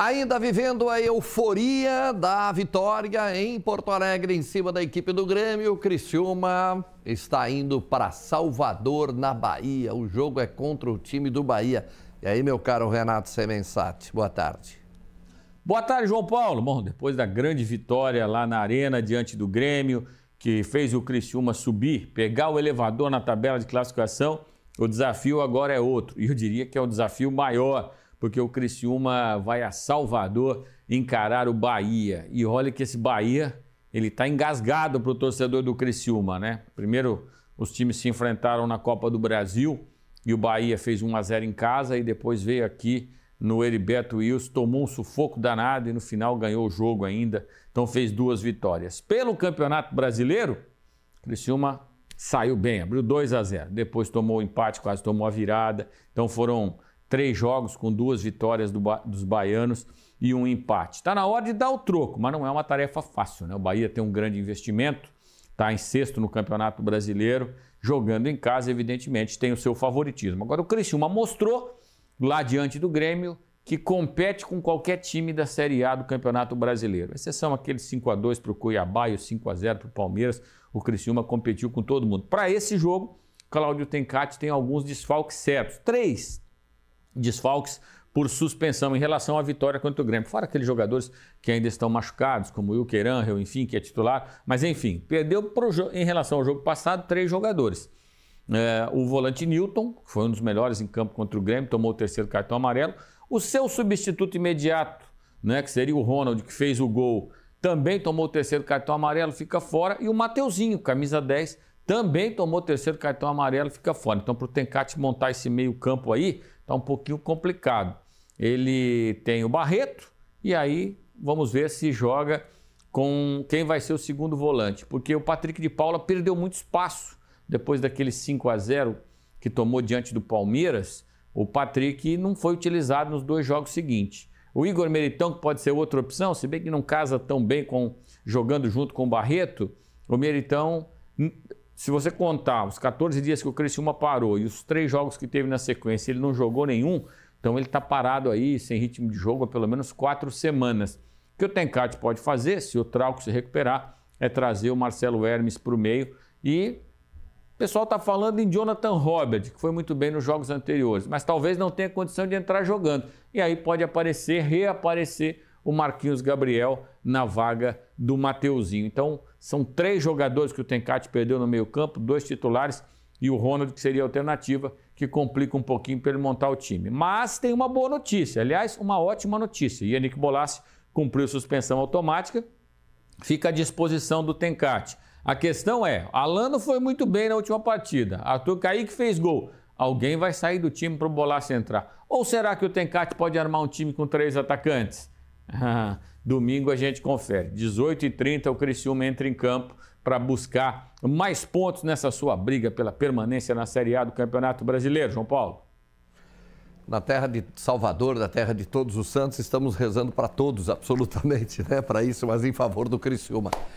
Ainda vivendo a euforia da vitória em Porto Alegre em cima da equipe do Grêmio, Criciúma está indo para Salvador, na Bahia. O jogo é contra o time do Bahia. E aí, meu caro Renato Semensati, boa tarde. Boa tarde, João Paulo. Bom, depois da grande vitória lá na Arena diante do Grêmio, que fez o Criciúma subir, pegar o elevador na tabela de classificação, o desafio agora é outro. E eu diria que é um desafio maior porque o Criciúma vai a Salvador encarar o Bahia. E olha que esse Bahia, ele está engasgado para o torcedor do Criciúma, né? Primeiro, os times se enfrentaram na Copa do Brasil e o Bahia fez 1 a 0 em casa e depois veio aqui no Heriberto Wills, tomou um sufoco danado e no final ganhou o jogo ainda. Então fez duas vitórias. Pelo Campeonato Brasileiro, Criciúma saiu bem, abriu 2 a 0. Depois tomou o empate, quase tomou a virada. Então foram Três jogos com duas vitórias do ba dos baianos e um empate. Está na hora de dar o troco, mas não é uma tarefa fácil. Né? O Bahia tem um grande investimento, está em sexto no Campeonato Brasileiro, jogando em casa, evidentemente, tem o seu favoritismo. Agora, o Criciúma mostrou, lá diante do Grêmio, que compete com qualquer time da Série A do Campeonato Brasileiro. Exceção aquele 5 a 2 para o Cuiabá e o 5 a 0 para o Palmeiras. O Criciúma competiu com todo mundo. Para esse jogo, Cláudio Tencati tem alguns desfalques certos. Três, desfalques por suspensão em relação à vitória contra o Grêmio. Fora aqueles jogadores que ainda estão machucados, como o Ilkeran, enfim, que é titular. Mas enfim, perdeu em relação ao jogo passado três jogadores. É, o volante Newton, que foi um dos melhores em campo contra o Grêmio, tomou o terceiro cartão amarelo. O seu substituto imediato, né, que seria o Ronald, que fez o gol, também tomou o terceiro cartão amarelo, fica fora. E o Mateuzinho, camisa 10, também tomou o terceiro cartão amarelo, fica fora. Então, para o Tencate montar esse meio campo aí, está um pouquinho complicado. Ele tem o Barreto e aí vamos ver se joga com quem vai ser o segundo volante, porque o Patrick de Paula perdeu muito espaço depois daquele 5 a 0 que tomou diante do Palmeiras. O Patrick não foi utilizado nos dois jogos seguintes. O Igor Meritão, que pode ser outra opção, se bem que não casa tão bem com jogando junto com o Barreto, o Meritão se você contar os 14 dias que o Criciúma parou e os três jogos que teve na sequência, ele não jogou nenhum, então ele está parado aí, sem ritmo de jogo, há pelo menos quatro semanas. O que o Tenkat pode fazer, se o Trauco se recuperar, é trazer o Marcelo Hermes para o meio. E o pessoal está falando em Jonathan Robert, que foi muito bem nos jogos anteriores, mas talvez não tenha condição de entrar jogando. E aí pode aparecer, reaparecer o Marquinhos Gabriel na vaga do Mateuzinho. Então, são três jogadores que o Tencati perdeu no meio-campo, dois titulares e o Ronald, que seria a alternativa, que complica um pouquinho para ele montar o time. Mas tem uma boa notícia, aliás, uma ótima notícia. Yannick Bolassi cumpriu suspensão automática, fica à disposição do Tencati. A questão é, Alano foi muito bem na última partida, Arthur Kaique fez gol, alguém vai sair do time para o Bolassi entrar. Ou será que o Tencati pode armar um time com três atacantes? domingo a gente confere. 18h30 o Criciúma entra em campo para buscar mais pontos nessa sua briga pela permanência na Série A do Campeonato Brasileiro, João Paulo. Na terra de Salvador, da terra de todos os santos, estamos rezando para todos, absolutamente, né? Para isso, mas em favor do Criciúma.